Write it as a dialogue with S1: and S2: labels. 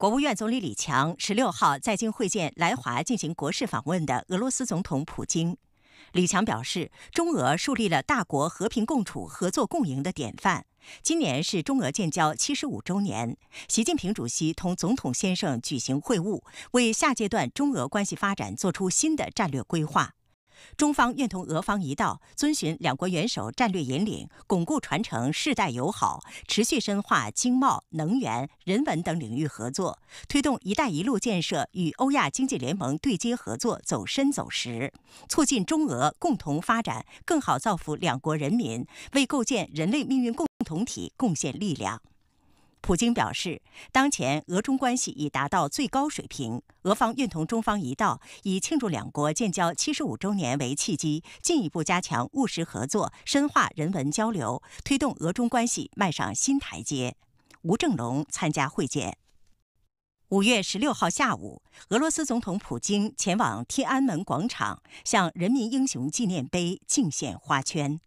S1: 国务院总理李强十六号在京会见来华进行国事访问的俄罗斯总统普京。李强表示，中俄树立了大国和平共处、合作共赢的典范。今年是中俄建交七十五周年，习近平主席同总统先生举行会晤，为下阶段中俄关系发展作出新的战略规划。中方愿同俄方一道，遵循两国元首战略引领，巩固传承世代友好，持续深化经贸、能源、人文等领域合作，推动“一带一路”建设与欧亚经济联盟对接合作走深走实，促进中俄共同发展，更好造福两国人民，为构建人类命运共同体贡献力量。普京表示，当前俄中关系已达到最高水平。俄方愿同中方一道，以庆祝两国建交七十五周年为契机，进一步加强务实合作，深化人文交流，推动俄中关系迈上新台阶。吴正龙参加会见。五月十六号下午，俄罗斯总统普京前往天安门广场，向人民英雄纪念碑敬献花圈。